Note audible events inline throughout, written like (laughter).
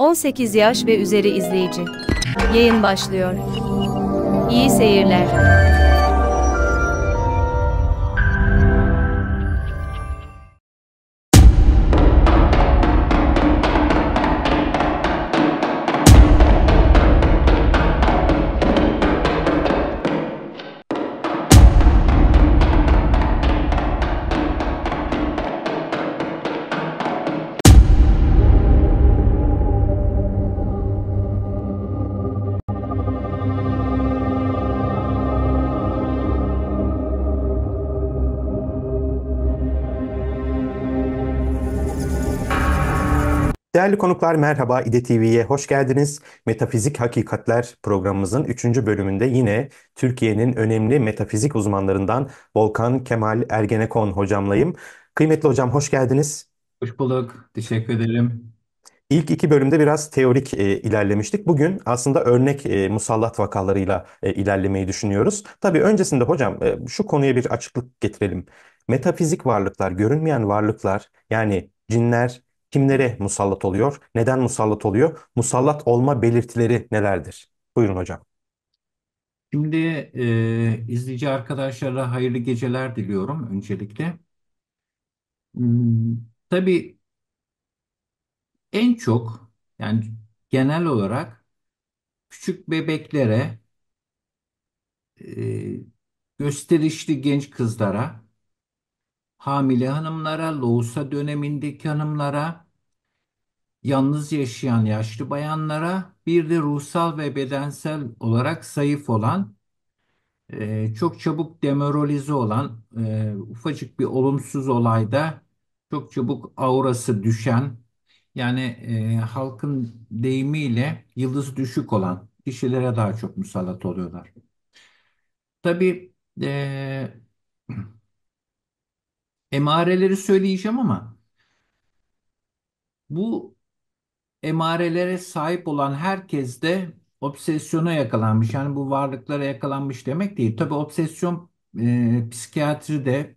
18 yaş ve üzeri izleyici. Yayın başlıyor. İyi seyirler. Değerli konuklar merhaba, İde TV'ye hoş geldiniz. Metafizik Hakikatler programımızın 3. bölümünde yine Türkiye'nin önemli metafizik uzmanlarından Volkan Kemal Ergenekon hocamlayım. Kıymetli hocam hoş geldiniz. Hoş bulduk, teşekkür ederim. İlk iki bölümde biraz teorik e, ilerlemiştik. Bugün aslında örnek e, musallat vakalarıyla e, ilerlemeyi düşünüyoruz. Tabii öncesinde hocam e, şu konuya bir açıklık getirelim. Metafizik varlıklar, görünmeyen varlıklar yani cinler, kimlere musallat oluyor? Neden musallat oluyor? Musallat olma belirtileri nelerdir? Buyurun hocam. Şimdi e, izleyici arkadaşlara hayırlı geceler diliyorum öncelikle. Hmm, tabii en çok yani genel olarak küçük bebeklere, e, gösterişli genç kızlara hamile hanımlara, lohusa dönemindeki hanımlara, yalnız yaşayan yaşlı bayanlara, bir de ruhsal ve bedensel olarak zayıf olan, e, çok çabuk demoralize olan, e, ufacık bir olumsuz olayda çok çabuk aurası düşen, yani e, halkın deyimiyle yıldız düşük olan kişilere daha çok musallat oluyorlar. Tabii e, emareleri söyleyeceğim ama bu emarelere sahip olan herkes de obsesyona yakalanmış. Yani bu varlıklara yakalanmış demek değil. Tabi obsesyon e, psikiyatride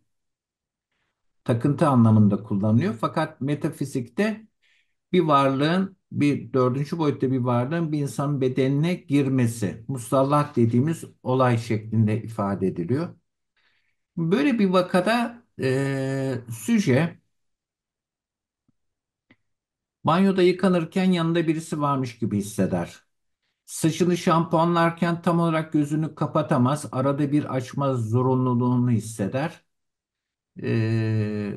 takıntı anlamında kullanılıyor. Fakat metafizikte bir varlığın bir dördüncü boyutta bir varlığın bir insanın bedenine girmesi, musallat dediğimiz olay şeklinde ifade ediliyor. Böyle bir vakada süje banyoda yıkanırken yanında birisi varmış gibi hisseder. Saçını şampuanlarken tam olarak gözünü kapatamaz, arada bir açma zorunluluğunu hisseder. E,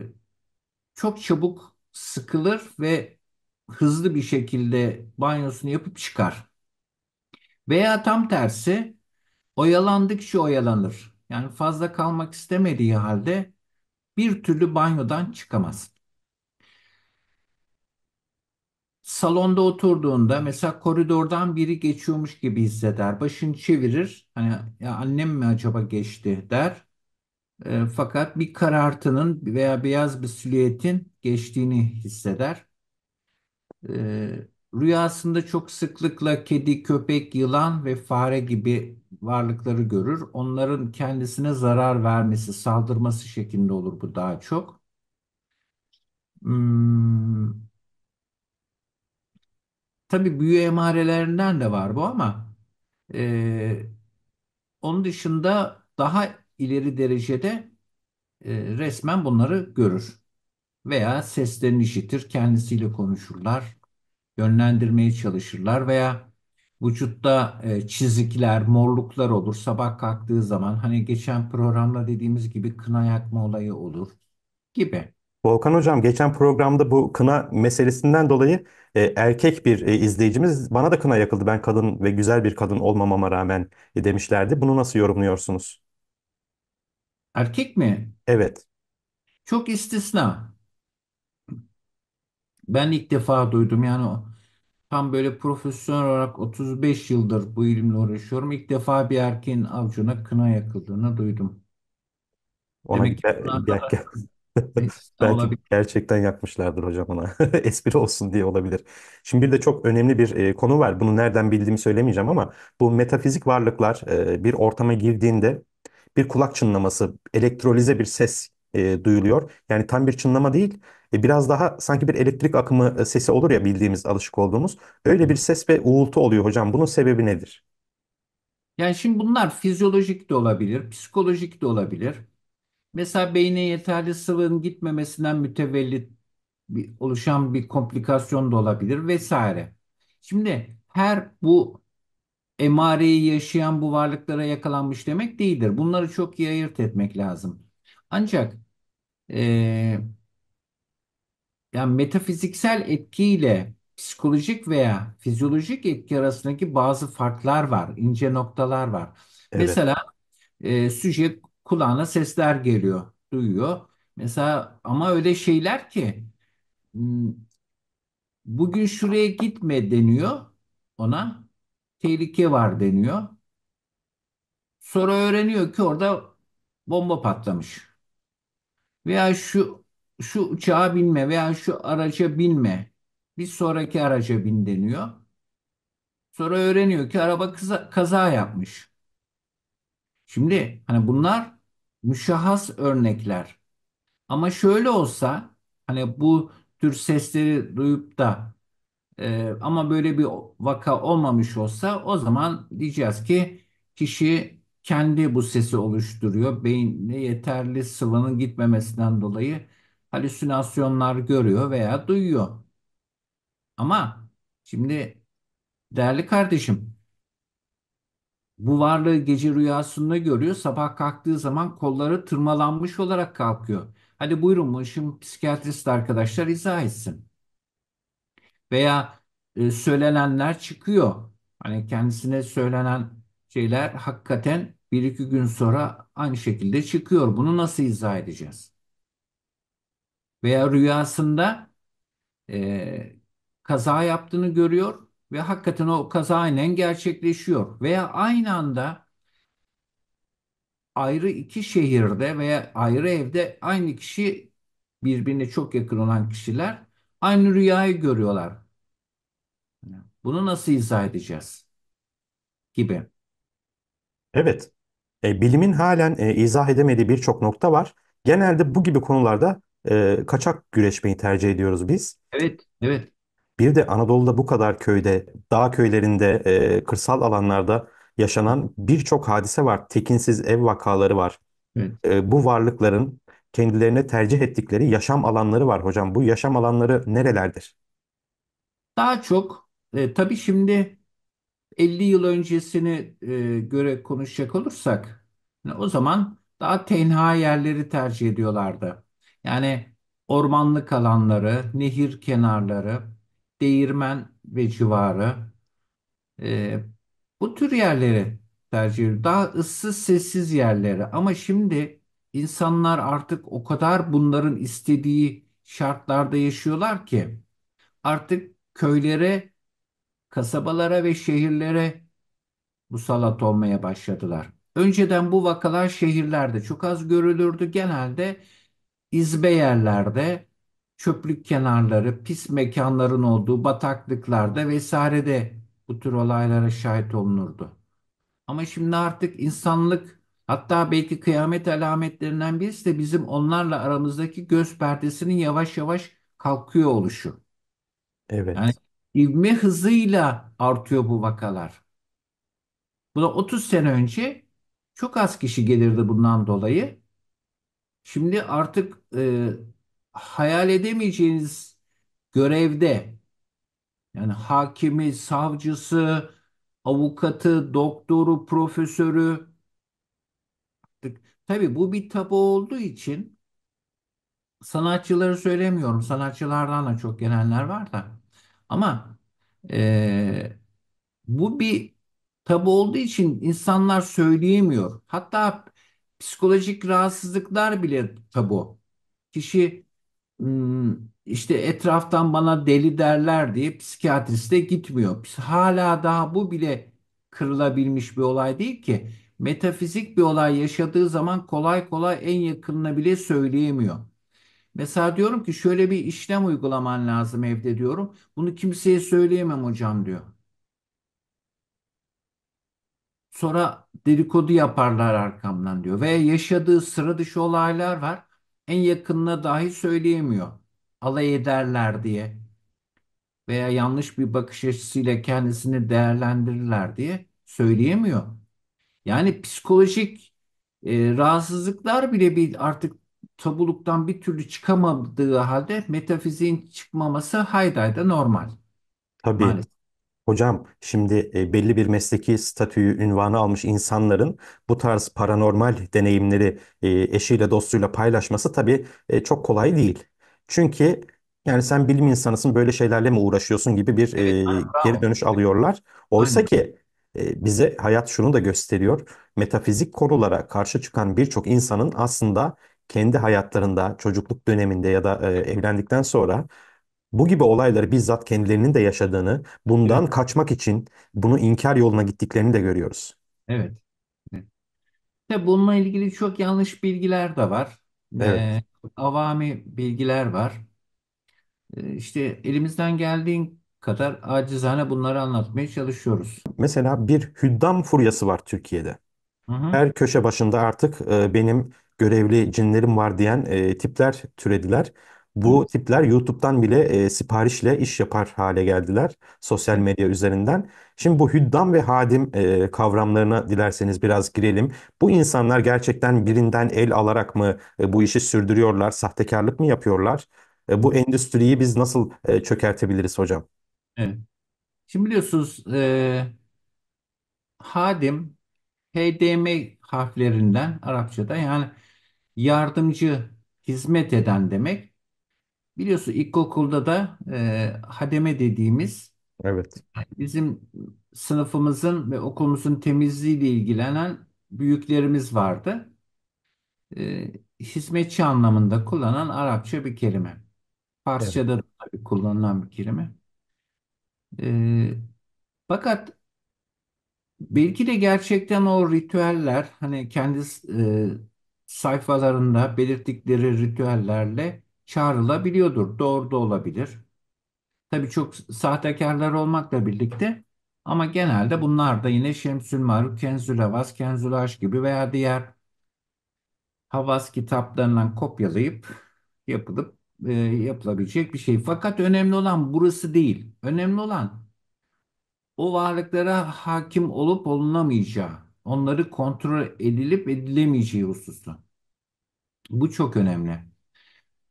çok çabuk sıkılır ve hızlı bir şekilde banyosunu yapıp çıkar. Veya tam tersi oyalandıkça oyalanır. Yani fazla kalmak istemediği halde bir türlü banyodan çıkamaz. Salonda oturduğunda mesela koridordan biri geçiyormuş gibi hisseder. Başını çevirir. Hani ya annem mi acaba geçti der. E, fakat bir karartının veya beyaz bir silüetin geçtiğini hisseder. E, rüyasında çok sıklıkla kedi, köpek, yılan ve fare gibi varlıkları görür. Onların kendisine zarar vermesi, saldırması şeklinde olur bu daha çok. Hmm. Tabii büyü emarelerinden de var bu ama e, onun dışında daha ileri derecede e, resmen bunları görür. Veya seslerini işitir, kendisiyle konuşurlar, yönlendirmeye çalışırlar veya Vücutta e, çizikler, morluklar olur. Sabah kalktığı zaman hani geçen programda dediğimiz gibi kına yakma olayı olur gibi. Volkan Hocam geçen programda bu kına meselesinden dolayı e, erkek bir e, izleyicimiz bana da kına yakıldı. Ben kadın ve güzel bir kadın olmamama rağmen e, demişlerdi. Bunu nasıl yorumluyorsunuz? Erkek mi? Evet. Çok istisna. Ben ilk defa duydum yani o Tam böyle profesyonel olarak 35 yıldır bu ilimle uğraşıyorum. İlk defa bir erkeğin avcuna kına yakıldığını duydum. Ona Demek ki ger- bunlar ger- da (laughs) (laughs) belki olabilir. gerçekten yakmışlardır hocam ona. (laughs) Espri olsun diye olabilir. Şimdi bir de çok önemli bir e, konu var. Bunu nereden bildiğimi söylemeyeceğim ama bu metafizik varlıklar e, bir ortama girdiğinde bir kulak çınlaması, elektrolize bir ses e, duyuluyor. Yani tam bir çınlama değil, e, biraz daha sanki bir elektrik akımı e, sesi olur ya bildiğimiz, alışık olduğumuz. Öyle bir ses ve uğultu oluyor hocam. Bunun sebebi nedir? Yani şimdi bunlar fizyolojik de olabilir, psikolojik de olabilir. Mesela beyne yeterli sıvının gitmemesinden mütevellit bir, oluşan bir komplikasyon da olabilir vesaire. Şimdi her bu emareyi yaşayan bu varlıklara yakalanmış demek değildir. Bunları çok iyi ayırt etmek lazım. Ancak e, yani metafiziksel etkiyle psikolojik veya fizyolojik etki arasındaki bazı farklar var, ince noktalar var. Evet. Mesela e, süje kulağına sesler geliyor, duyuyor. Mesela ama öyle şeyler ki bugün şuraya gitme deniyor ona. Tehlike var deniyor. Sonra öğreniyor ki orada bomba patlamış. Veya şu şu uçağa binme veya şu araca binme. Bir sonraki araca bin deniyor. Sonra öğreniyor ki araba kaza, kaza yapmış. Şimdi hani bunlar müşahhas örnekler. Ama şöyle olsa hani bu tür sesleri duyup da e, ama böyle bir vaka olmamış olsa o zaman diyeceğiz ki kişi kendi bu sesi oluşturuyor. Beyinde yeterli sıvının gitmemesinden dolayı halüsinasyonlar görüyor veya duyuyor. Ama şimdi değerli kardeşim bu varlığı gece rüyasında görüyor. Sabah kalktığı zaman kolları tırmalanmış olarak kalkıyor. Hadi buyurun bu işin psikiyatrist arkadaşlar izah etsin. Veya e, söylenenler çıkıyor. Hani kendisine söylenen şeyler hakikaten bir iki gün sonra aynı şekilde çıkıyor. Bunu nasıl izah edeceğiz? veya rüyasında e, kaza yaptığını görüyor ve hakikaten o kaza aynen gerçekleşiyor veya aynı anda ayrı iki şehirde veya ayrı evde aynı kişi birbirine çok yakın olan kişiler aynı rüyayı görüyorlar. Bunu nasıl izah edeceğiz? Gibi. Evet. E, bilimin halen e, izah edemediği birçok nokta var. Genelde bu gibi konularda e, kaçak güreşmeyi tercih ediyoruz biz. Evet, evet. Bir de Anadolu'da bu kadar köyde, dağ köylerinde, e, kırsal alanlarda yaşanan birçok hadise var. Tekinsiz ev vakaları var. Evet. E, bu varlıkların kendilerine tercih ettikleri yaşam alanları var hocam. Bu yaşam alanları nerelerdir? Daha çok e, tabii şimdi 50 yıl öncesini e, göre konuşacak olursak o zaman daha tenha yerleri tercih ediyorlardı. Yani ormanlık alanları, nehir kenarları, değirmen ve civarı e, bu tür yerleri tercih ediyor. Daha ıssız, sessiz yerleri. Ama şimdi insanlar artık o kadar bunların istediği şartlarda yaşıyorlar ki artık köylere, kasabalara ve şehirlere musallat olmaya başladılar. Önceden bu vakalar şehirlerde çok az görülürdü. Genelde İzbe yerlerde, çöplük kenarları, pis mekanların olduğu bataklıklarda vesairede bu tür olaylara şahit olunurdu. Ama şimdi artık insanlık hatta belki kıyamet alametlerinden birisi de bizim onlarla aramızdaki göz perdesinin yavaş yavaş kalkıyor oluşu. Evet. Yani ivme hızıyla artıyor bu vakalar. Bu da 30 sene önce çok az kişi gelirdi bundan dolayı. Şimdi artık e, hayal edemeyeceğiniz görevde yani hakimi, savcısı, avukatı, doktoru, profesörü tabii bu bir tabu olduğu için sanatçıları söylemiyorum. Sanatçılardan da çok gelenler var da. Ama e, bu bir tabu olduğu için insanlar söyleyemiyor. Hatta psikolojik rahatsızlıklar bile tabu. Kişi işte etraftan bana deli derler diye psikiyatriste gitmiyor. Hala daha bu bile kırılabilmiş bir olay değil ki. Metafizik bir olay yaşadığı zaman kolay kolay en yakınına bile söyleyemiyor. Mesela diyorum ki şöyle bir işlem uygulaman lazım evde diyorum. Bunu kimseye söyleyemem hocam diyor. Sonra dedikodu yaparlar arkamdan diyor. Ve yaşadığı sıra dışı olaylar var. En yakınına dahi söyleyemiyor. Alay ederler diye veya yanlış bir bakış açısıyla kendisini değerlendirirler diye söyleyemiyor. Yani psikolojik e, rahatsızlıklar bile bir artık tabuluktan bir türlü çıkamadığı halde metafiziğin çıkmaması haydayda normal. Tabii. Maalesef. Hocam şimdi e, belli bir mesleki statüyü, ünvanı almış insanların bu tarz paranormal deneyimleri e, eşiyle dostuyla paylaşması tabii e, çok kolay değil. Çünkü yani sen bilim insanısın böyle şeylerle mi uğraşıyorsun gibi bir Evet, geri dönüş alıyorlar. Oysa ki bize hayat şunu da gösteriyor. Metafizik konulara karşı çıkan birçok insanın aslında kendi hayatlarında çocukluk döneminde ya da evlendikten sonra bu gibi olayları bizzat kendilerinin de yaşadığını, bundan evet. kaçmak için bunu inkar yoluna gittiklerini de görüyoruz. Evet. Ve bununla ilgili çok yanlış bilgiler de var. Evet. Ee, avami bilgiler var. Ee, işte elimizden geldiğin kadar acizane bunları anlatmaya çalışıyoruz. Mesela bir hüddam furyası var Türkiye'de. Hı hı. Her köşe başında artık e, benim görevli cinlerim var diyen e, tipler türediler. Bu tipler YouTube'dan bile e, siparişle iş yapar hale geldiler sosyal medya üzerinden. Şimdi bu hüddam ve hadim e, kavramlarına dilerseniz biraz girelim. Bu insanlar gerçekten birinden el alarak mı e, bu işi sürdürüyorlar, sahtekarlık mı yapıyorlar? E, bu endüstriyi biz nasıl e, çökertebiliriz hocam? Evet. Şimdi biliyorsunuz e, hadim HDM harflerinden Arapçada yani yardımcı hizmet eden demek. Biliyorsun ilkokulda da e, hademe dediğimiz Evet. bizim sınıfımızın ve okulumuzun temizliğiyle ilgilenen büyüklerimiz vardı. E, hizmetçi anlamında kullanan Arapça bir kelime. Evet. da kullanılan bir kelime. E, fakat belki de gerçekten o ritüeller hani kendi e, sayfalarında belirttikleri ritüellerle çağrılabiliyordur. Doğru da olabilir. Tabii çok sahtekarlar olmakla birlikte ama genelde bunlar da yine Şemsül Maruk, Kenzül Havas, Kenzül Aş gibi veya diğer Havas kitaplarından kopyalayıp yapılıp e, yapılabilecek bir şey. Fakat önemli olan burası değil. Önemli olan o varlıklara hakim olup olunamayacağı, onları kontrol edilip edilemeyeceği hususu. Bu çok önemli.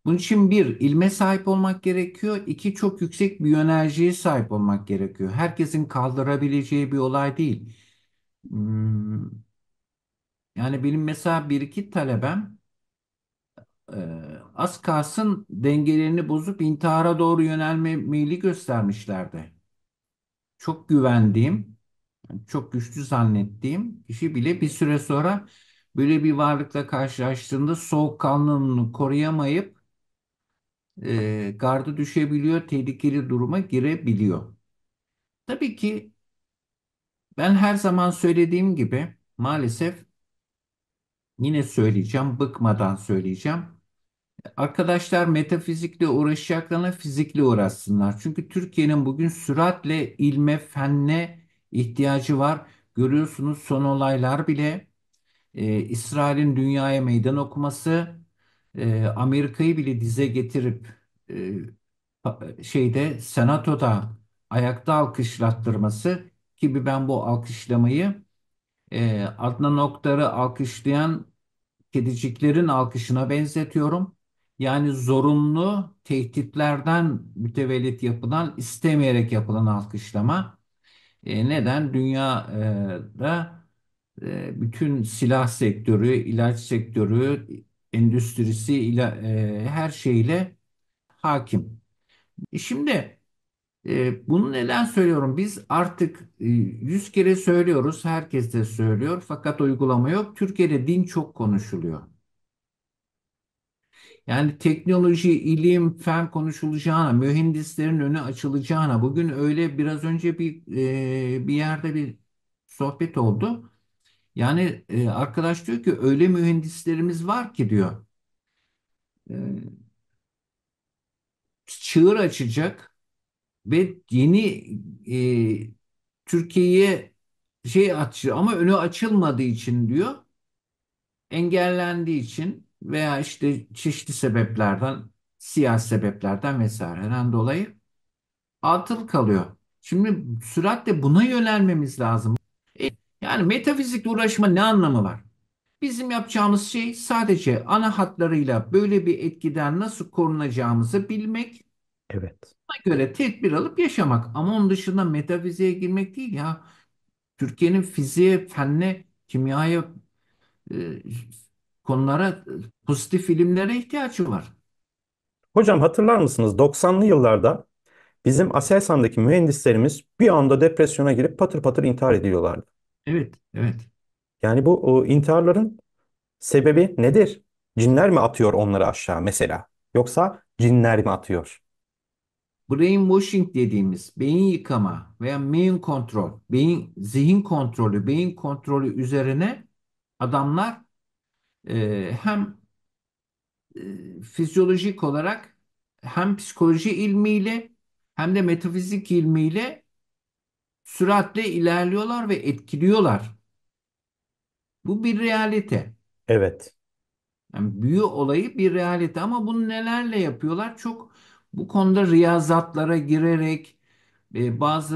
Bunun için bir, ilme sahip olmak gerekiyor. İki, çok yüksek bir enerjiye sahip olmak gerekiyor. Herkesin kaldırabileceği bir olay değil. Hmm. Yani benim mesela bir iki talebem e, az kalsın dengelerini bozup intihara doğru yönelme meyili göstermişlerdi. Çok güvendiğim, çok güçlü zannettiğim kişi bile bir süre sonra böyle bir varlıkla karşılaştığında soğuk soğukkanlılığını koruyamayıp e, gardı düşebiliyor, tehlikeli duruma girebiliyor. Tabii ki ben her zaman söylediğim gibi maalesef yine söyleyeceğim, bıkmadan söyleyeceğim. Arkadaşlar metafizikle uğraşacaklarına fizikle uğraşsınlar. Çünkü Türkiye'nin bugün süratle ilme, fenne ihtiyacı var. Görüyorsunuz son olaylar bile e, İsrail'in dünyaya meydan okuması, e, Amerika'yı bile dize getirip e, şeyde senatoda ayakta alkışlattırması gibi ben bu alkışlamayı e, Adnan Oktar'ı alkışlayan kediciklerin alkışına benzetiyorum. Yani zorunlu tehditlerden mütevellit yapılan, istemeyerek yapılan alkışlama. E, neden? Dünyada e, bütün silah sektörü, ilaç sektörü, endüstrisi ile e, her şeyle hakim. E, şimdi e, bunu neden söylüyorum? Biz artık e, yüz kere söylüyoruz, herkes de söylüyor fakat uygulama yok. Türkiye'de din çok konuşuluyor. Yani teknoloji, ilim, fen konuşulacağına, mühendislerin önü açılacağına bugün öyle biraz önce bir e, bir yerde bir sohbet oldu. Yani e, arkadaş diyor ki öyle mühendislerimiz var ki diyor. E, çığır açacak ve yeni e, Türkiye'ye şey açıyor ama önü açılmadığı için diyor engellendiği için veya işte çeşitli sebeplerden siyasi sebeplerden vesaireden dolayı atıl kalıyor. Şimdi süratle buna yönelmemiz lazım. Yani metafizik uğraşma ne anlamı var? Bizim yapacağımız şey sadece ana hatlarıyla böyle bir etkiden nasıl korunacağımızı bilmek. Evet. Ona göre tedbir alıp yaşamak. Ama onun dışında metafiziğe girmek değil ya. Türkiye'nin fiziğe, fenne, kimyaya e, konulara e, pozitif ilimlere ihtiyacı var. Hocam hatırlar mısınız 90'lı yıllarda bizim Aselsan'daki mühendislerimiz bir anda depresyona girip patır patır intihar ediyorlardı. Evet, evet. Yani bu intiharların sebebi nedir? Cinler mi atıyor onları aşağı mesela? Yoksa cinler mi atıyor? Brainwashing dediğimiz beyin yıkama veya mind kontrol, beyin zihin kontrolü, beyin kontrolü üzerine adamlar e, hem e, fizyolojik olarak hem psikoloji ilmiyle hem de metafizik ilmiyle süratle ilerliyorlar ve etkiliyorlar. Bu bir realite. Evet. Yani büyü olayı bir realite ama bunu nelerle yapıyorlar? Çok bu konuda riyazatlara girerek e, bazı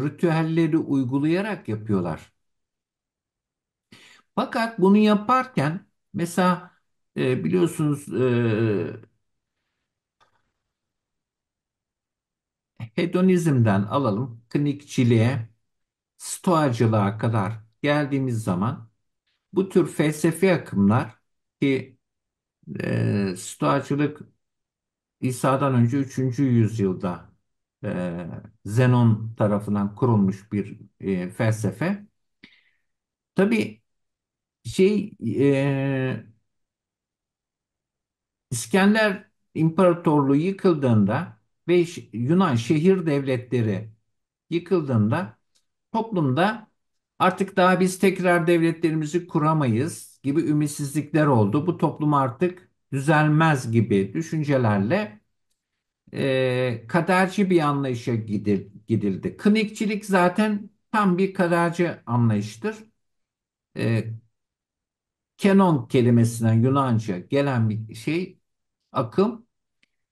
e, ritüelleri uygulayarak yapıyorlar. Fakat bunu yaparken mesela e, biliyorsunuz e, hedonizmden alalım klinikçiliğe, stoacılığa kadar geldiğimiz zaman bu tür felsefi akımlar ki e, stoacılık İsa'dan önce 3. yüzyılda e, Zenon tarafından kurulmuş bir e, felsefe. tabi şey e, İskender İmparatorluğu yıkıldığında ve Yunan şehir devletleri yıkıldığında toplumda artık daha biz tekrar devletlerimizi kuramayız gibi ümitsizlikler oldu. Bu toplum artık düzelmez gibi düşüncelerle e, kaderci bir anlayışa gidildi. Kınikçilik zaten tam bir kaderci anlayıştır. E, kenon kelimesinden Yunanca gelen bir şey akım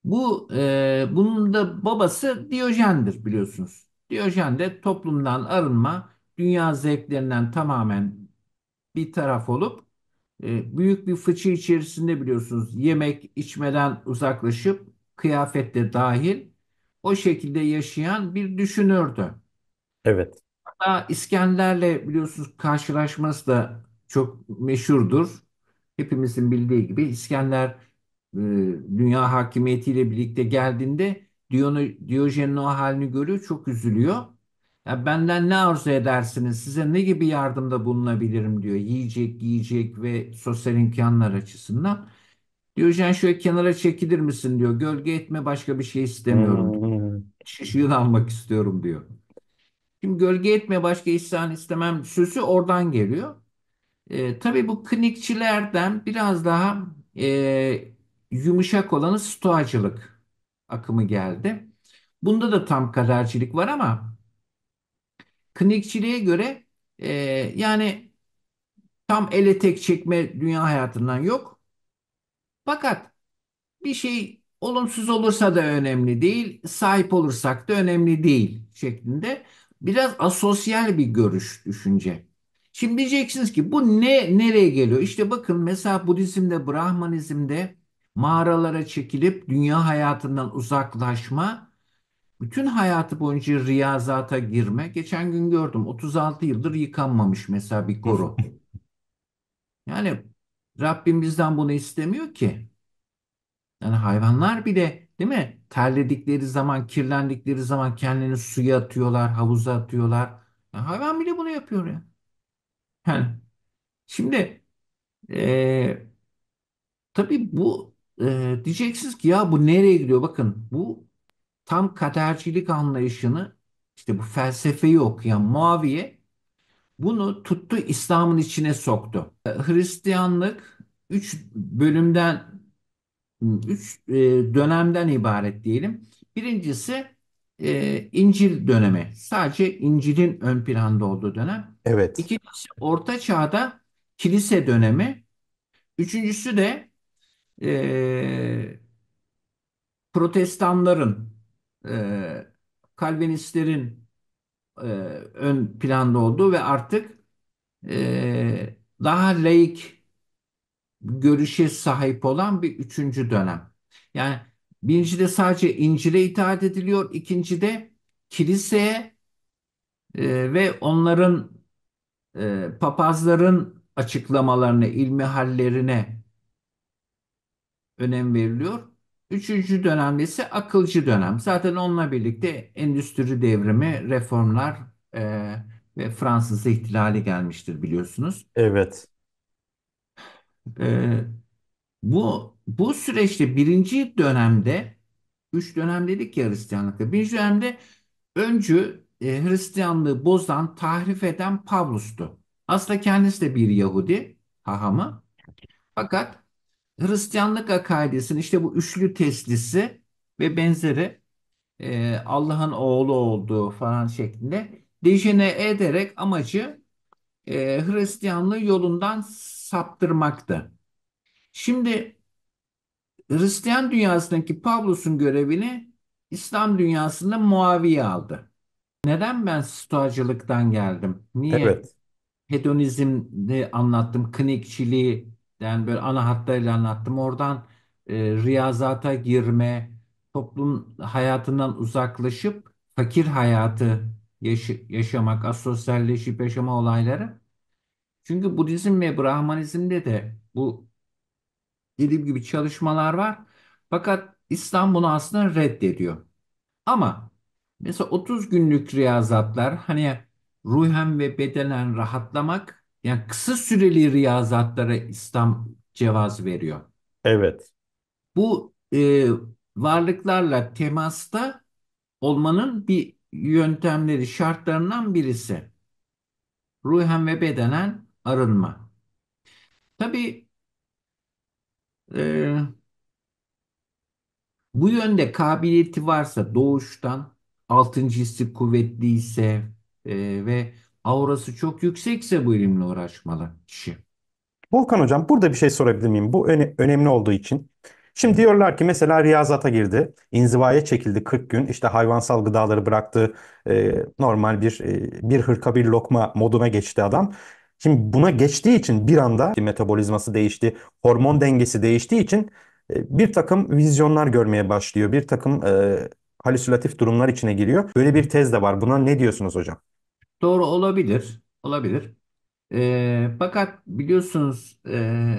bu e, bunun da babası Diyojen'dir biliyorsunuz. Diyojen de toplumdan arınma, dünya zevklerinden tamamen bir taraf olup e, büyük bir fıçı içerisinde biliyorsunuz yemek içmeden uzaklaşıp kıyafette dahil o şekilde yaşayan bir düşünürdü. Evet. Hatta İskender'le biliyorsunuz karşılaşması da çok meşhurdur. Hepimizin bildiği gibi İskender e, dünya hakimiyetiyle birlikte geldiğinde Diyojen'in o halini görüyor, çok üzülüyor. Ya benden ne arzu edersiniz, size ne gibi yardımda bulunabilirim diyor. Yiyecek, yiyecek ve sosyal imkanlar açısından. Diyojen şöyle kenara çekilir misin diyor. Gölge etme başka bir şey istemiyorum. Diyor. Hmm. Şişiyi almak istiyorum diyor. Şimdi gölge etme başka ihsan istemem sözü oradan geliyor. E, tabii bu klinikçilerden biraz daha e, yumuşak olanı stoacılık akımı geldi. Bunda da tam kadercilik var ama klinikçiliğe göre e, yani tam ele tek çekme dünya hayatından yok. Fakat bir şey olumsuz olursa da önemli değil, sahip olursak da önemli değil şeklinde biraz asosyal bir görüş, düşünce. Şimdi diyeceksiniz ki bu ne nereye geliyor? İşte bakın mesela Budizm'de, Brahmanizm'de mağaralara çekilip dünya hayatından uzaklaşma, bütün hayatı boyunca riyazata girme. Geçen gün gördüm 36 yıldır yıkanmamış mesela bir koru. (laughs) Yani Rabbim bizden bunu istemiyor ki. Yani hayvanlar bile değil mi? Terledikleri zaman, kirlendikleri zaman kendini suya atıyorlar, havuza atıyorlar. Yani hayvan bile bunu yapıyor ya. Yani şimdi e, tabii bu e, diyeceksiniz ki ya bu nereye gidiyor? Bakın bu tam kadercilik anlayışını işte bu felsefeyi okuyan Muaviye bunu tuttu İslam'ın içine soktu. Ee, Hristiyanlık üç bölümden üç e, dönemden ibaret diyelim. Birincisi e, İncil dönemi. Sadece İncil'in ön planda olduğu dönem. Evet. İkincisi Orta Çağ'da kilise dönemi. Üçüncüsü de e, protestanların, e, Kalvinistlerin e, ön planda olduğu ve artık e, daha laik görüşe sahip olan bir üçüncü dönem. Yani birincide sadece İncil'e itaat ediliyor, ikincide kiliseye e, ve onların e, papazların açıklamalarına, ilmihallerine önem veriliyor. Üçüncü dönemde ise akılcı dönem. Zaten onunla birlikte endüstri devrimi, reformlar e, ve Fransız ihtilali gelmiştir biliyorsunuz. Evet. E, bu bu süreçte birinci dönemde, üç dönem dedik ya Hristiyanlıkta, birinci dönemde öncü e, Hristiyanlığı bozan, tahrif eden Pavlus'tu. Aslında kendisi de bir Yahudi, hahamı. Fakat Hristiyanlık akaidesinin işte bu üçlü teslisi ve benzeri e, Allah'ın oğlu olduğu falan şeklinde dejene ederek amacı e, Hristiyanlığı yolundan saptırmaktı. Şimdi Hristiyan dünyasındaki Pavlus'un görevini İslam dünyasında Muaviye aldı. Neden ben stoacılıktan geldim? Niye evet. hedonizmini anlattım, kınikçiliği yani böyle ana hatlarıyla anlattım. Oradan e, riyazata girme, toplum hayatından uzaklaşıp fakir hayatı yaş yaşamak, asosyalleşip yaşama olayları. Çünkü Budizm ve Brahmanizm'de de bu dediğim gibi çalışmalar var. Fakat İslam bunu aslında reddediyor. Ama mesela 30 günlük riyazatlar hani ruhen ve bedenen rahatlamak yani kısa süreli riyazatlara İslam cevaz veriyor. Evet. Bu e, varlıklarla temasta olmanın bir yöntemleri, şartlarından birisi. Ruhen ve bedenen arınma. Tabii e, bu yönde kabiliyeti varsa doğuştan, altıncı hissi kuvvetliyse e, ve aurası çok yüksekse bu ilimle uğraşmalı kişi. Volkan hocam burada bir şey sorabilir miyim? Bu öne önemli olduğu için. Şimdi diyorlar ki mesela riyazata girdi, inzivaya çekildi 40 gün, işte hayvansal gıdaları bıraktı, e, normal bir e, bir hırka bir lokma moduna geçti adam. Şimdi buna geçtiği için bir anda metabolizması değişti, hormon dengesi değiştiği için e, bir takım vizyonlar görmeye başlıyor, bir takım e, halüsinatif durumlar içine giriyor. Böyle bir tez de var. Buna ne diyorsunuz hocam? Doğru olabilir. Olabilir. Ee, fakat biliyorsunuz e,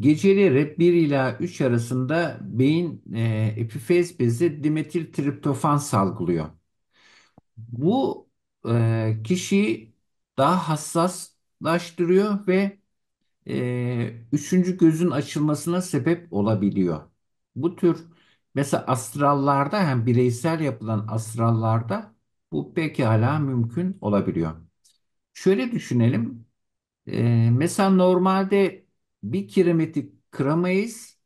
geceleri 1 ila 3 arasında beyin e, epifez bezi dimetil triptofan salgılıyor. Bu e, kişiyi daha hassaslaştırıyor ve e, üçüncü gözün açılmasına sebep olabiliyor. Bu tür mesela astrallarda hem bireysel yapılan astrallarda bu pekala mümkün olabiliyor. Şöyle düşünelim. E, mesela normalde bir kiremiti kıramayız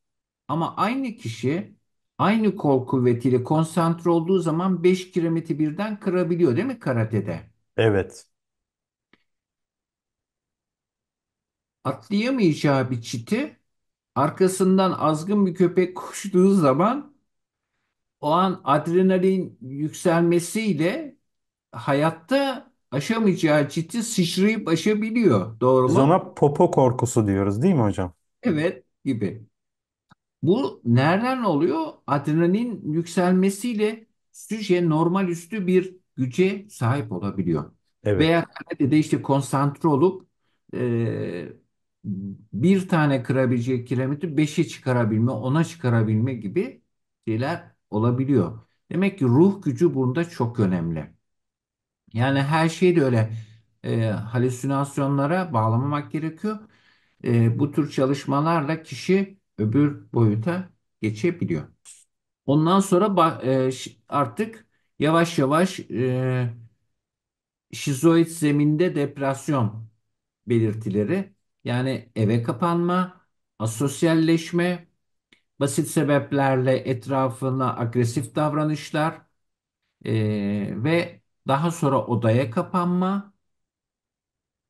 ama aynı kişi aynı kol kuvvetiyle konsantre olduğu zaman 5 kiremiti birden kırabiliyor değil mi karatede? Evet. Atlayamayacağı bir çiti arkasından azgın bir köpek koştuğu zaman o an adrenalin yükselmesiyle hayatta aşamayacağı çiti sıçrayıp aşabiliyor. Doğru Biz mu? ona popo korkusu diyoruz değil mi hocam? Evet gibi. Bu nereden oluyor? Adrenalin yükselmesiyle süje normal üstü bir güce sahip olabiliyor. Evet. Veya de işte konsantre olup e, bir tane kırabilecek kiremiti beşe çıkarabilme, ona çıkarabilme gibi şeyler olabiliyor. Demek ki ruh gücü burada çok önemli. Yani her şeyi de öyle e, halüsinasyonlara bağlamamak gerekiyor. E, bu tür çalışmalarla kişi öbür boyuta geçebiliyor. Ondan sonra e, artık yavaş yavaş e, şizoid zeminde depresyon belirtileri yani eve kapanma, asosyalleşme, basit sebeplerle etrafına agresif davranışlar e, ve daha sonra odaya kapanma.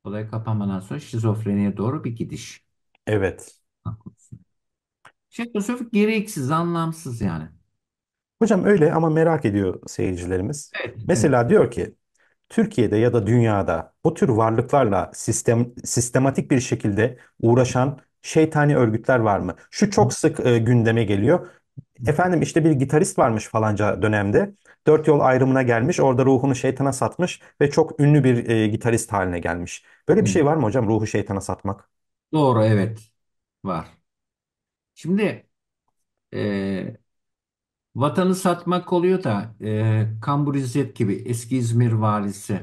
Odaya kapanmadan sonra şizofreniye doğru bir gidiş. Evet. Haklısın. Şeklosofi gereksiz, anlamsız yani. Hocam öyle ama merak ediyor seyircilerimiz. Evet, evet. Mesela diyor ki Türkiye'de ya da dünyada bu tür varlıklarla sistem, sistematik bir şekilde uğraşan şeytani örgütler var mı? Şu çok sık e, gündeme geliyor. Efendim işte bir gitarist varmış falanca dönemde dört yol ayrımına gelmiş. Orada ruhunu şeytana satmış ve çok ünlü bir e, gitarist haline gelmiş. Böyle bir Hı. şey var mı hocam? Ruhu şeytana satmak. Doğru evet var. Şimdi e, vatanı satmak oluyor da e, Kambur İzzet gibi eski İzmir valisi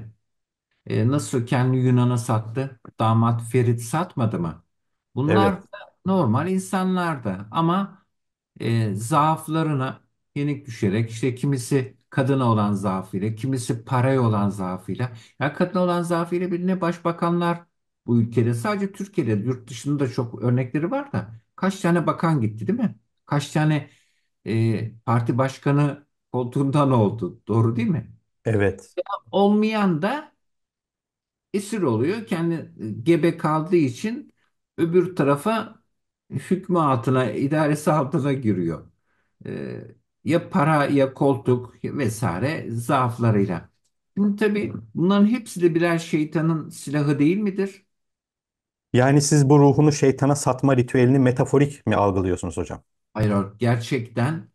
e, nasıl kendi Yunan'a sattı? Damat Ferit satmadı mı? Bunlar Evet. da normal insanlardı ama e, zaaflarına yenik düşerek işte kimisi kadına olan zaafıyla, kimisi paraya olan zaafıyla. Ya yani kadına olan zaafıyla birine başbakanlar bu ülkede sadece Türkiye'de yurt dışında da çok örnekleri var da kaç tane bakan gitti değil mi? Kaç tane e, parti başkanı koltuğundan oldu. Doğru değil mi? Evet. Olmayan da esir oluyor. Kendi e, gebe kaldığı için öbür tarafa hükmü altına, idaresi altına giriyor. E, ya para ya koltuk vesaire zaaflarıyla. Şimdi tabii bunların hepsi de birer şeytanın silahı değil midir? Yani siz bu ruhunu şeytana satma ritüelini metaforik mi algılıyorsunuz hocam? Hayır, gerçekten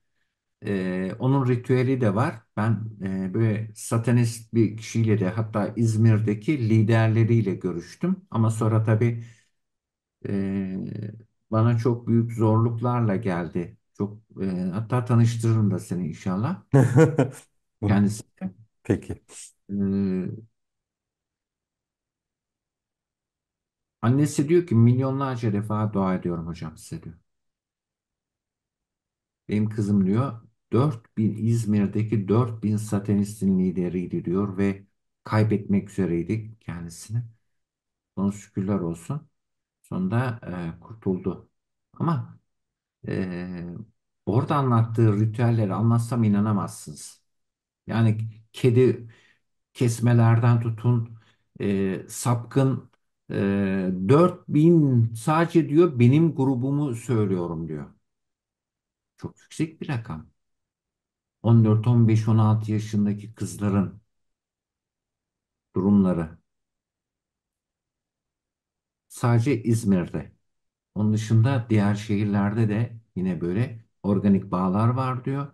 e, onun ritüeli de var. Ben e, böyle satanist bir kişiyle de hatta İzmir'deki liderleriyle görüştüm. Ama sonra tabii e, bana çok büyük zorluklarla geldi çok e, hatta tanıştırırım da seni inşallah. (laughs) Bunu- kendisi. Peki. E, annesi diyor ki milyonlarca defa dua ediyorum hocam size diyor. Benim kızım diyor 4000 İzmir'deki 4000 satanistin lideriydi diyor ve kaybetmek üzereydi kendisini. Sonsuz şükürler olsun. Sonunda e, kurtuldu. Ama ee, orada anlattığı ritüelleri anlatsam inanamazsınız. Yani kedi kesmelerden tutun e, sapkın e, 4000 sadece diyor benim grubumu söylüyorum diyor. Çok yüksek bir rakam. 14, 15, 16 yaşındaki kızların durumları sadece İzmir'de. Onun dışında diğer şehirlerde de Yine böyle organik bağlar var diyor.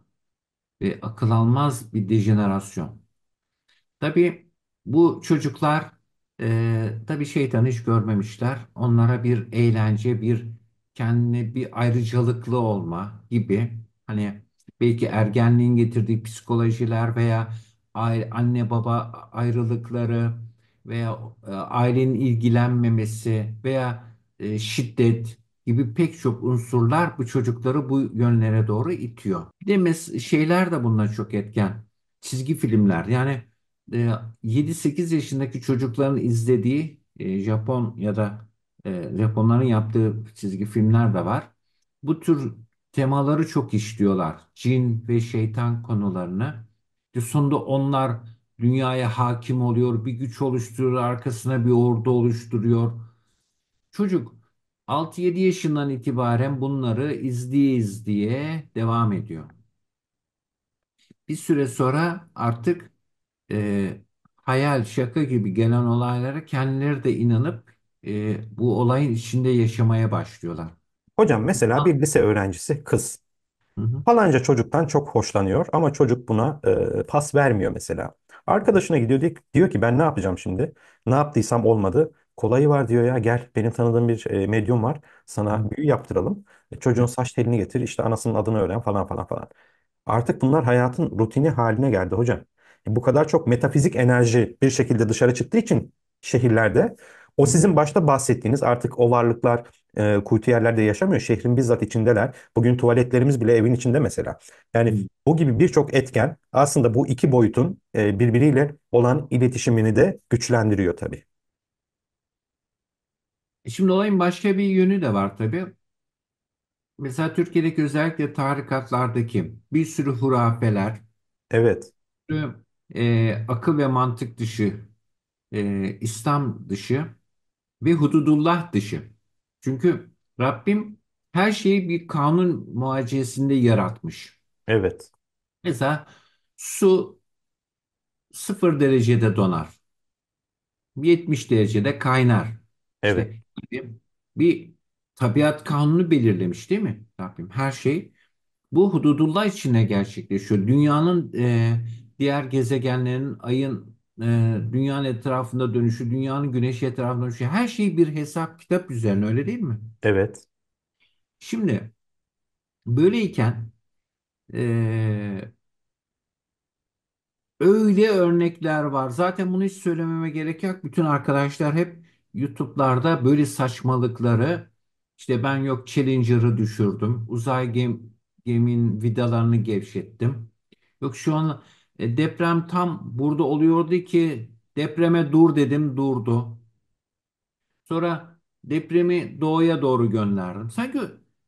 Ve akıl almaz bir dejenerasyon. Tabi bu çocuklar e, tabii şeytanı hiç görmemişler. Onlara bir eğlence, bir kendine bir ayrıcalıklı olma gibi hani belki ergenliğin getirdiği psikolojiler veya anne baba ayrılıkları veya e, ailenin ilgilenmemesi veya e, şiddet gibi pek çok unsurlar bu çocukları bu yönlere doğru itiyor. Demes şeyler de bundan çok etken. Çizgi filmler yani 7-8 e, yaşındaki çocukların izlediği e, Japon ya da e, Japonların yaptığı çizgi filmler de var. Bu tür temaları çok işliyorlar. Cin ve şeytan konularını. Sonunda onlar dünyaya hakim oluyor, bir güç oluşturuyor, arkasına bir ordu oluşturuyor. Çocuk 6-7 yaşından itibaren bunları izleye diye devam ediyor. Bir süre sonra artık e, hayal, şaka gibi gelen olaylara kendileri de inanıp e, bu olayın içinde yaşamaya başlıyorlar. Hocam mesela bir lise öğrencisi kız. Hı hı. Falanca çocuktan çok hoşlanıyor ama çocuk buna e, pas vermiyor mesela. Arkadaşına gidiyor diyor ki ben ne yapacağım şimdi? Ne yaptıysam olmadı. Kolayı var diyor ya gel benim tanıdığım bir e, medyum var. Sana büyü yaptıralım. E, çocuğun saç telini getir işte anasının adını öğren falan falan falan. Artık bunlar hayatın rutini haline geldi hocam. E, bu kadar çok metafizik enerji bir şekilde dışarı çıktığı için şehirlerde o sizin başta bahsettiğiniz artık o varlıklar e, kuytu yerlerde yaşamıyor. Şehrin bizzat içindeler. Bugün tuvaletlerimiz bile evin içinde mesela. Yani bu gibi birçok etken aslında bu iki boyutun e, birbiriyle olan iletişimini de güçlendiriyor tabii. E, şimdi olayın başka bir yönü de var tabii. Mesela Türkiye'deki özellikle tarikatlardaki bir sürü hurafeler, Evet. bir sürü, e, akıl ve mantık dışı, e, İslam dışı ve hududullah dışı. Çünkü Rabbim her şeyi bir kanun muhacesinde yaratmış. Evet. Mesela su sıfır derecede donar, 70 derecede kaynar. Evet. İşte bir tabiat kanunu belirlemiş değil mi Rabbim? Her şey bu hududullah içine gerçekleşiyor. Dünyanın e, diğer gezegenlerin, ayın e, dünyanın etrafında dönüşü, dünyanın güneş etrafında dönüşü her şey bir hesap kitap üzerine öyle değil mi? Evet. Şimdi böyleyken e, öyle örnekler var. Zaten bunu hiç söylememe gerek yok. Bütün arkadaşlar hep YouTube'larda böyle saçmalıkları işte ben yok Challenger'ı düşürdüm. Uzay gem geminin vidalarını gevşettim. Yok şu an e, deprem tam burada oluyordu ki depreme dur dedim durdu. Sonra depremi doğuya doğru gönderdim. Sanki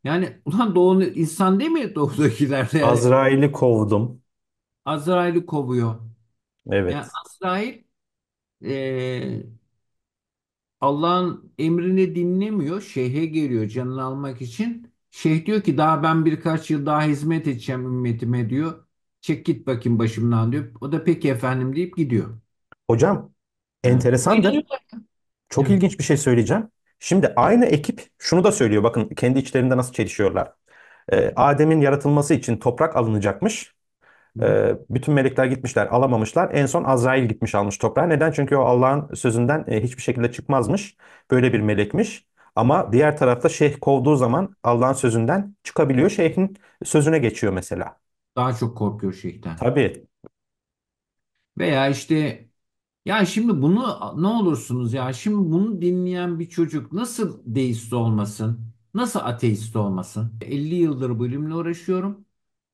yani ulan doğu insan değil mi doğudakiler yani? Azrail'i kovdum. Azrail'i kovuyor. Evet. Yani Azrail e, Allah'ın emrini dinlemiyor. Şeyhe geliyor canını almak için. Şeyh diyor ki daha ben birkaç yıl daha hizmet edeceğim ümmetime diyor. Çek git bakayım başımdan diyor. O da peki efendim deyip gidiyor. Hocam enteresan da çok Evet. ilginç bir şey söyleyeceğim. Şimdi aynı ekip şunu da söylüyor. Bakın kendi içlerinde nasıl çelişiyorlar. Ee, Adem'in yaratılması için toprak alınacakmış. E, bütün melekler gitmişler alamamışlar. En son Azrail gitmiş almış toprağı. Neden? Çünkü o Allah'ın sözünden e, hiçbir şekilde çıkmazmış. Böyle bir melekmiş. Ama diğer tarafta şeyh kovduğu zaman Allah'ın sözünden çıkabiliyor. Şeyhin sözüne geçiyor mesela. Daha çok korkuyor şeyhten. Tabii. Veya işte ya şimdi bunu ne olursunuz ya şimdi bunu dinleyen bir çocuk nasıl deist olmasın? Nasıl ateist olmasın? 50 yıldır bu ilimle uğraşıyorum.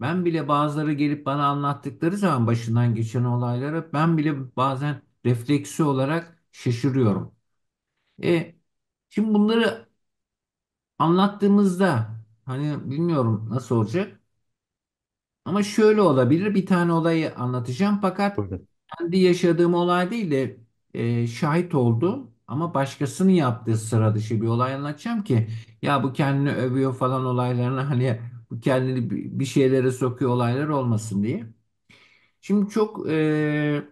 Ben bile bazıları gelip bana anlattıkları zaman başından geçen olaylara ben bile bazen refleksi olarak şaşırıyorum. E, şimdi bunları anlattığımızda hani bilmiyorum nasıl olacak ama şöyle olabilir bir tane olayı anlatacağım fakat Buyurun. kendi yaşadığım olay değil de e, şahit oldu ama başkasının yaptığı sıra dışı bir olay anlatacağım ki ya bu kendini övüyor falan olaylarına hani bu kendini bir şeylere sokuyor olaylar olmasın diye. Şimdi çok e,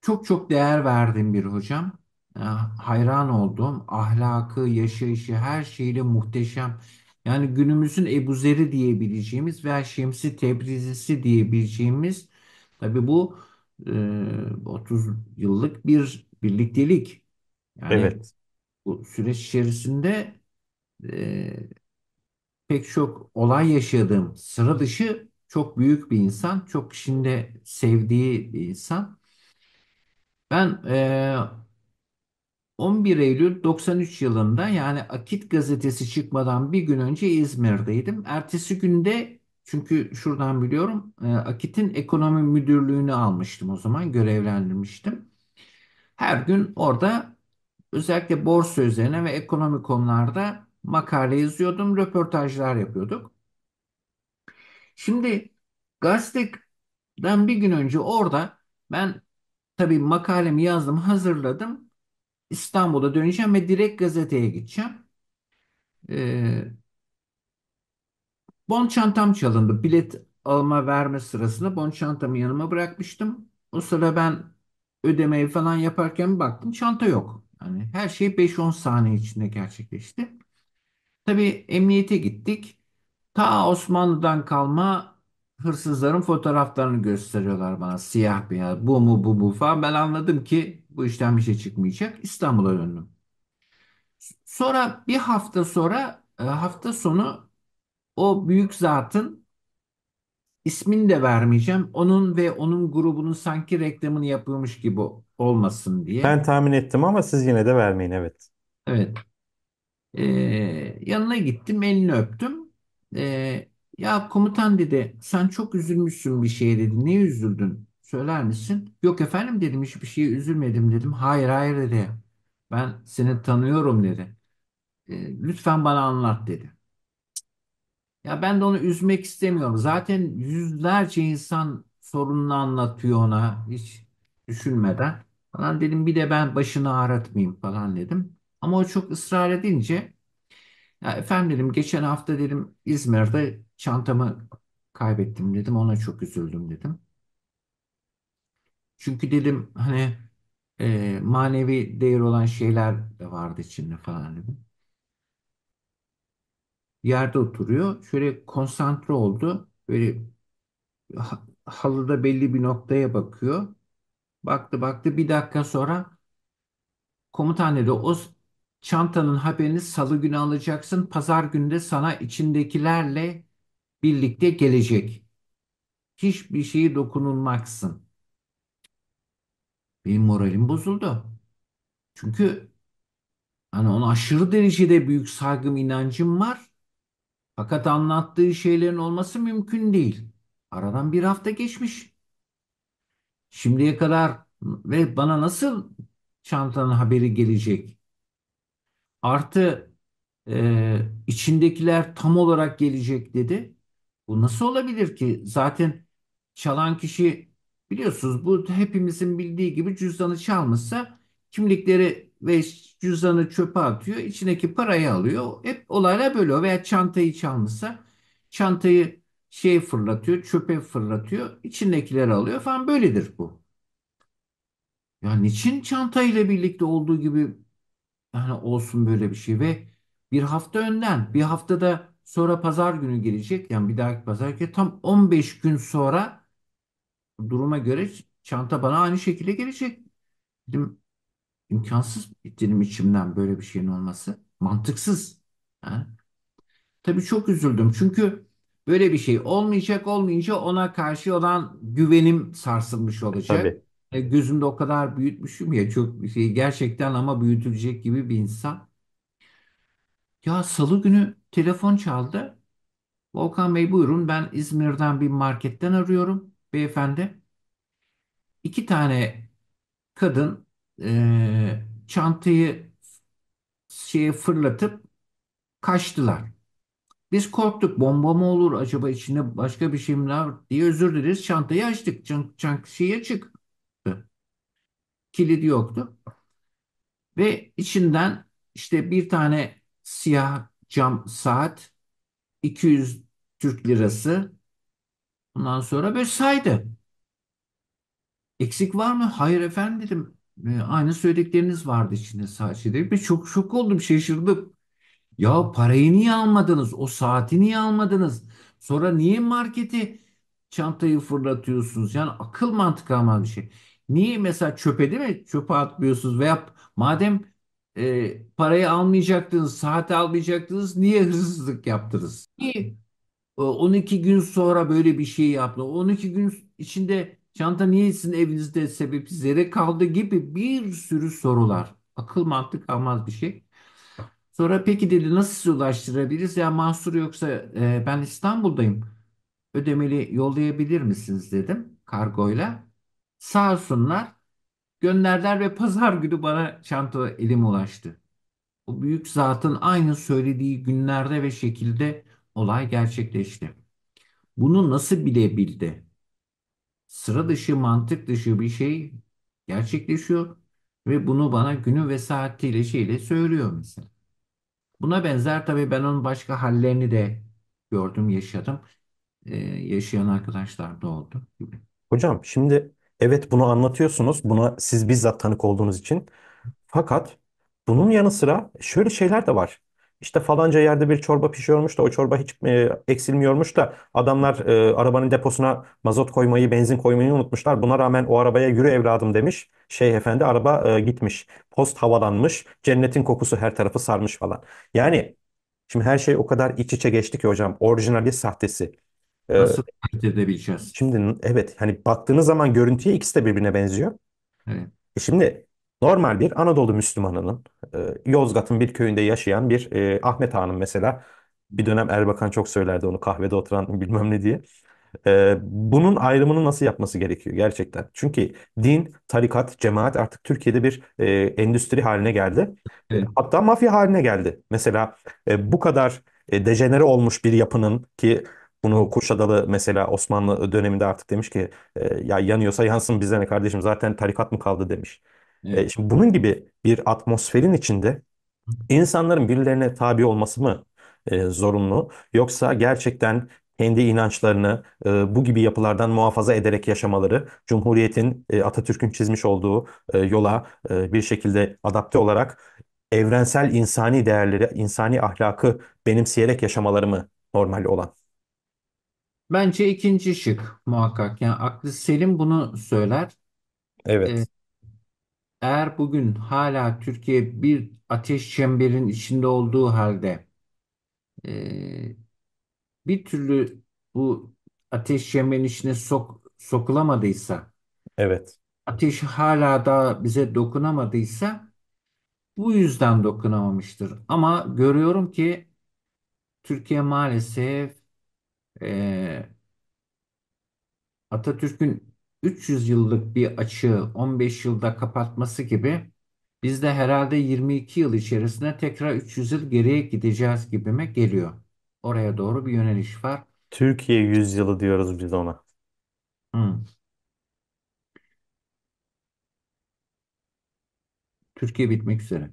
çok çok değer verdim bir hocam. hayran oldum. Ahlakı, yaşayışı, her şeyiyle muhteşem. Yani günümüzün Ebu Zer'i diyebileceğimiz veya Şemsi Tebrizisi diyebileceğimiz tabii bu e, 30 yıllık bir birliktelik. Yani Evet. bu süreç içerisinde e, pek çok olay yaşadığım sıra dışı çok büyük bir insan, çok kişinin de sevdiği bir insan. Ben e, 11 Eylül 93 yılında yani Akit gazetesi çıkmadan bir gün önce İzmir'deydim. Ertesi günde çünkü şuradan biliyorum e, Akit'in ekonomi müdürlüğünü almıştım o zaman görevlendirmiştim. Her gün orada özellikle borsa üzerine ve ekonomi konularda makale yazıyordum, röportajlar yapıyorduk. Şimdi gazeteden bir gün önce orada ben tabii makalemi yazdım, hazırladım. İstanbul'a döneceğim ve direkt gazeteye gideceğim. Ee, bon çantam çalındı. Bilet alma verme sırasında bon çantamı yanıma bırakmıştım. O sıra ben ödemeyi falan yaparken baktım çanta yok. Yani her şey 5-10 saniye içinde gerçekleşti. Tabii emniyete gittik. Ta Osmanlı'dan kalma hırsızların fotoğraflarını gösteriyorlar bana siyah beyaz. Bu mu bu bu falan. Ben anladım ki bu işten bir şey çıkmayacak. İstanbul'a döndüm. Sonra bir hafta sonra e, hafta sonu o büyük zatın ismini de vermeyeceğim. Onun ve onun grubunun sanki reklamını yapıyormuş gibi olmasın diye. Ben tahmin ettim ama siz yine de vermeyin evet. Evet. E, yanına gittim, elini öptüm. E, ya komutan dedi, sen çok üzülmüşsün bir şeye dedi. Ne üzüldün? Söyler misin? Yok efendim dedim, hiçbir şeye üzülmedim dedim. Hayır hayır dedi. Ben seni tanıyorum dedi. E, lütfen bana anlat dedi. Ya ben de onu üzmek istemiyorum. Zaten yüzlerce insan sorununu anlatıyor ona hiç düşünmeden. Falan dedim bir de ben başını ağrıtmayayım falan dedim. Ama o çok ısrar edince ya efendim dedim geçen hafta dedim İzmir'de çantamı kaybettim dedim. Ona çok üzüldüm dedim. Çünkü dedim hani e, manevi değer olan şeyler de vardı içinde falan dedim. Yerde oturuyor. Şöyle konsantre oldu. Böyle ha- halıda belli bir noktaya bakıyor. Baktı baktı bir dakika sonra komutanede o Çantanın haberini salı günü alacaksın. Pazar günde sana içindekilerle birlikte gelecek. Hiçbir şeyi dokunulmaksın. Benim moralim bozuldu. Çünkü hani ona aşırı derecede büyük saygım, inancım var. Fakat anlattığı şeylerin olması mümkün değil. Aradan bir hafta geçmiş. Şimdiye kadar ve bana nasıl çantanın haberi gelecek? Artı e, içindekiler tam olarak gelecek dedi. Bu nasıl olabilir ki? Zaten çalan kişi biliyorsunuz bu hepimizin bildiği gibi cüzdanı çalmışsa kimlikleri ve cüzdanı çöpe atıyor. içindeki parayı alıyor. Hep olaylar böyle. Veya çantayı çalmışsa çantayı şey fırlatıyor, çöpe fırlatıyor. içindekileri alıyor falan böyledir bu. Ya niçin çantayla birlikte olduğu gibi yani olsun böyle bir şey ve bir hafta önden bir hafta da sonra pazar günü gelecek yani bir dahaki pazar günü tam 15 gün sonra duruma göre çanta bana aynı şekilde gelecek. Dedim imkansız dedim içimden böyle bir şeyin olması. Mantıksız. Ha? Tabii çok üzüldüm çünkü böyle bir şey olmayacak olmayınca ona karşı olan güvenim sarsılmış e, olacak. Tabii. E, gözümde o kadar büyütmüşüm ya çok şey, gerçekten ama büyütülecek gibi bir insan. Ya salı günü telefon çaldı. Volkan Bey buyurun ben İzmir'den bir marketten arıyorum beyefendi. İki tane kadın e, çantayı şeye fırlatıp kaçtılar. Biz korktuk bomba mı olur acaba içinde başka bir şey mi var diye özür dileriz. Çantayı açtık. Çank, çank şeyi açık kilidi yoktu. Ve içinden işte bir tane siyah cam saat 200 Türk lirası ondan sonra böyle saydı. Eksik var mı? Hayır efendim dedim. Ee, aynı söyledikleriniz vardı içinde sadece dedim. Ve çok şok oldum şaşırdım. Ya parayı niye almadınız? O saati niye almadınız? Sonra niye marketi çantayı fırlatıyorsunuz? Yani akıl mantık almaz bir şey. Niye mesela çöpe değil mi? Çöpe atmıyorsunuz veya madem e, parayı almayacaktınız, saati almayacaktınız niye hırsızlık yaptınız? Niye 12 gün sonra böyle bir şey yaptı. 12 gün içinde çanta niye sizin evinizde sebepsiz yere kaldı gibi bir sürü sorular. Akıl mantık almaz bir şey. Sonra peki dedi nasıl size ulaştırabiliriz? Ya mahsur yoksa e, ben İstanbul'dayım. Ödemeli yollayabilir misiniz dedim kargoyla sağ olsunlar gönderler ve pazar günü bana çanta elim ulaştı. O büyük zatın aynı söylediği günlerde ve şekilde olay gerçekleşti. Bunu nasıl bilebildi? Sıra dışı, mantık dışı bir şey gerçekleşiyor ve bunu bana günü ve saatiyle şeyle söylüyor mesela. Buna benzer tabii ben onun başka hallerini de gördüm, yaşadım. Ee, yaşayan arkadaşlar da oldu gibi. Hocam şimdi Evet bunu anlatıyorsunuz. Buna siz bizzat tanık olduğunuz için. Fakat bunun yanı sıra şöyle şeyler de var. İşte falanca yerde bir çorba pişiyormuş da o çorba hiç e, eksilmiyormuş da adamlar e, arabanın deposuna mazot koymayı, benzin koymayı unutmuşlar. Buna rağmen o arabaya yürü evladım demiş. Şeyh efendi araba e, gitmiş. Post havalanmış. Cennetin kokusu her tarafı sarmış falan. Yani şimdi her şey o kadar iç içe geçti ki hocam. Orijinali sahtesi. Ee, nasıl ayırt edebileceğiz? Şimdi evet hani baktığınız zaman görüntüye ikisi de birbirine benziyor. Evet. E şimdi normal bir Anadolu Müslümanının e, Yozgat'ın bir köyünde yaşayan bir e, Ahmet Hanım mesela bir dönem Erbakan çok söylerdi onu kahvede oturan (laughs) bilmem ne diye. E, bunun ayrımını nasıl yapması gerekiyor gerçekten? Çünkü din, tarikat, cemaat artık Türkiye'de bir e, endüstri haline geldi. Evet. Hatta mafya haline geldi. Mesela e, bu kadar e, dejenere olmuş bir yapının ki bunu Kuşadalı mesela Osmanlı döneminde artık demiş ki e, ya yanıyorsa yansın bize ne kardeşim zaten tarikat mı kaldı demiş. E, Evet. şimdi bunun gibi bir atmosferin içinde insanların birilerine tabi olması mı e, zorunlu yoksa gerçekten kendi inançlarını e, bu gibi yapılardan muhafaza ederek yaşamaları Cumhuriyet'in e, Atatürk'ün çizmiş olduğu e, yola e, bir şekilde adapte olarak evrensel insani değerleri, insani ahlakı benimseyerek yaşamaları mı normal olan? Bence ikinci şık muhakkak. Yani aklı selim bunu söyler. Ee, Evet. eğer bugün hala Türkiye bir ateş çemberin içinde olduğu halde e, bir türlü bu ateş çemberin içine sok sokulamadıysa, Evet. ateş hala da bize dokunamadıysa bu yüzden dokunamamıştır. Ama görüyorum ki Türkiye maalesef e, Atatürk'ün 300 yıllık bir açığı 15 yılda kapatması gibi biz de herhalde 22 yıl içerisinde tekrar 300 yıl geriye gideceğiz gibime geliyor. Oraya doğru bir yöneliş var. Türkiye yüzyılı diyoruz biz ona. Hmm. Türkiye bitmek üzere.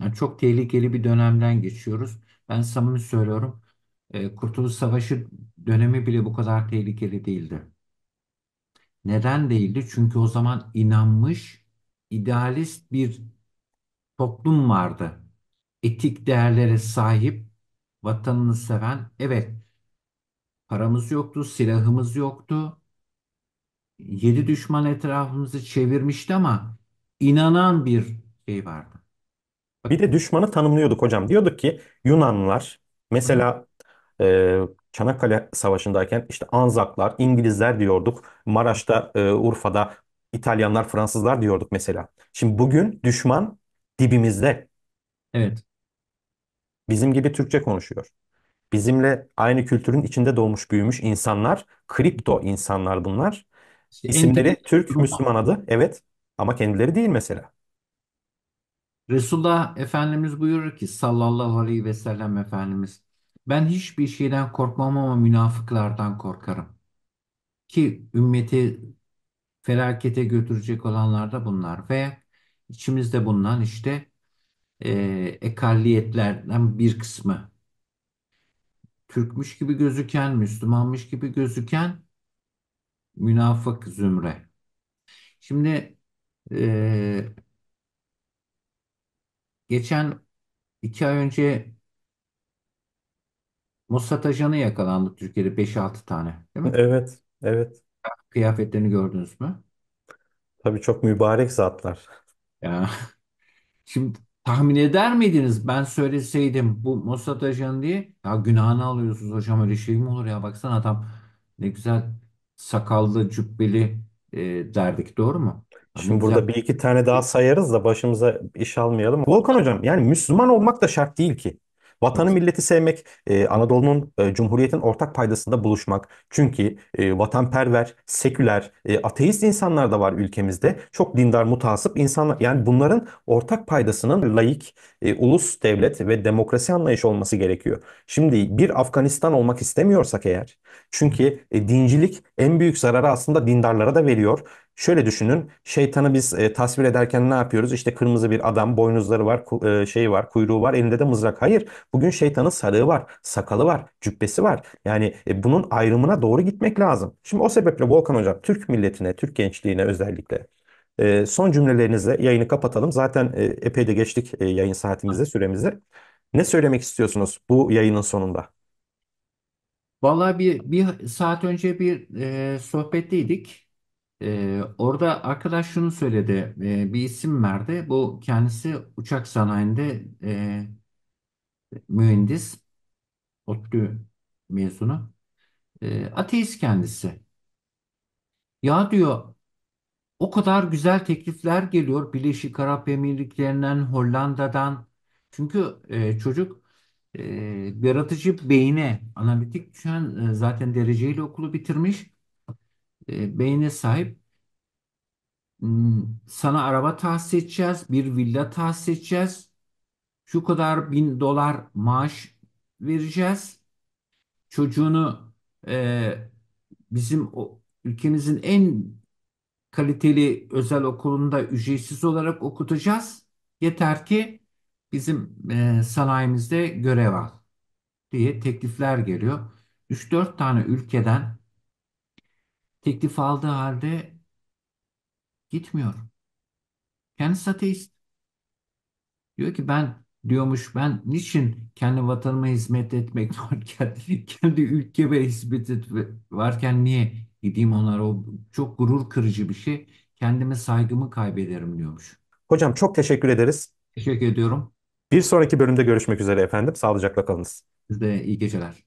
Yani çok tehlikeli bir dönemden geçiyoruz. Ben samimi söylüyorum. e, Kurtuluş Savaşı dönemi bile bu kadar tehlikeli değildi. Neden değildi? Çünkü o zaman inanmış, idealist bir toplum vardı. Etik değerlere sahip, vatanını seven. Evet, paramız yoktu, silahımız yoktu. Yedi düşman etrafımızı çevirmişti ama inanan bir şey vardı. Bir de düşmanı tanımlıyorduk hocam. Diyorduk ki Yunanlar mesela e, Çanakkale Savaşı'ndayken işte Anzaklar, İngilizler diyorduk. Maraş'ta, e, Urfa'da İtalyanlar, Fransızlar diyorduk mesela. Şimdi bugün düşman dibimizde. Evet. Bizim gibi Türkçe konuşuyor. Bizimle aynı kültürün içinde doğmuş büyümüş insanlar, kripto insanlar bunlar. İşte İsimleri Türk Müslüman adı, evet ama kendileri değil mesela. Resulullah Efendimiz buyurur ki sallallahu aleyhi ve sellem Efendimiz ben hiçbir şeyden korkmam ama münafıklardan korkarım. Ki ümmeti felakete götürecek olanlar da bunlar ve içimizde bulunan işte e, ekalliyetlerden bir kısmı. Türkmüş gibi gözüken, Müslümanmış gibi gözüken münafık zümre. Şimdi e, Geçen iki ay önce Mossad ajanı yakalandı Türkiye'de 5-6 tane, değil mi? Evet, evet. Kıyafetlerini gördünüz mü? Tabii çok mübarek zatlar. Ya, şimdi tahmin eder miydiniz ben söyleseydim bu Mossad ajanı diye? Ya günahını alıyorsunuz hocam öyle şey mi olur ya? Baksana adam ne güzel sakallı, cübbeli e, derdik, doğru mu? Şimdi Şimdi burada bir iki tane daha sayarız da başımıza iş almayalım. Volkan Hocam yani Müslüman olmak da şart değil ki. Vatanı milleti sevmek, e, Anadolu'nun e, Cumhuriyet'in ortak paydasında buluşmak. Çünkü e, vatanperver, seküler, e, ateist insanlar da var ülkemizde. Çok dindar, mutasip insanlar. Yani bunların ortak paydasının laik, e, ulus devlet ve demokrasi anlayışı olması gerekiyor. Şimdi bir Afganistan olmak istemiyorsak eğer, çünkü e, dincilik en büyük zararı aslında dindarlara da veriyor. Şöyle düşünün, şeytanı biz e, tasvir ederken ne yapıyoruz? İşte kırmızı bir adam, boynuzları var, e, şeyi var, kuyruğu var, elinde de mızrak. Hayır, bugün şeytanın sarığı var, sakalı var, cübbesi var. Yani e, bunun ayrımına doğru gitmek lazım. Şimdi o sebeple Volkan Hocam, Türk milletine, Türk gençliğine özellikle e, son cümlelerinizle yayını kapatalım. Zaten e, epey de geçtik e, yayın saatimizde, süremizi. Ne söylemek istiyorsunuz bu yayının sonunda? Vallahi bir, bir saat önce bir e, sohbetteydik. Ee, orada arkadaş şunu söyledi, e, bir isim verdi. Bu kendisi uçak sanayinde e, mühendis, ODTÜ mezunu. E, ateist kendisi. Ya diyor, o kadar güzel teklifler geliyor Birleşik Arap Emirlikleri'nden, Hollanda'dan. Çünkü e, çocuk e, yaratıcı beyine, analitik düşünen e, zaten dereceyle okulu bitirmiş e, sahip hmm, sana araba tahsis edeceğiz, bir villa tahsis edeceğiz, şu kadar bin dolar maaş vereceğiz, çocuğunu e, bizim o, ülkemizin en kaliteli özel okulunda ücretsiz olarak okutacağız, yeter ki bizim e, sanayimizde görev al diye teklifler geliyor. 3-4 tane ülkeden teklif aldığı halde gitmiyor. Kendisi ateist. Diyor ki ben diyormuş ben niçin kendi vatanıma hizmet etmek (laughs) varken kendi ülkeme hizmet et varken niye gideyim onlara o çok gurur kırıcı bir şey. Kendime saygımı kaybederim diyormuş. Hocam çok teşekkür ederiz. Teşekkür ediyorum. Bir sonraki bölümde görüşmek üzere efendim. Sağlıcakla kalınız. Size iyi geceler.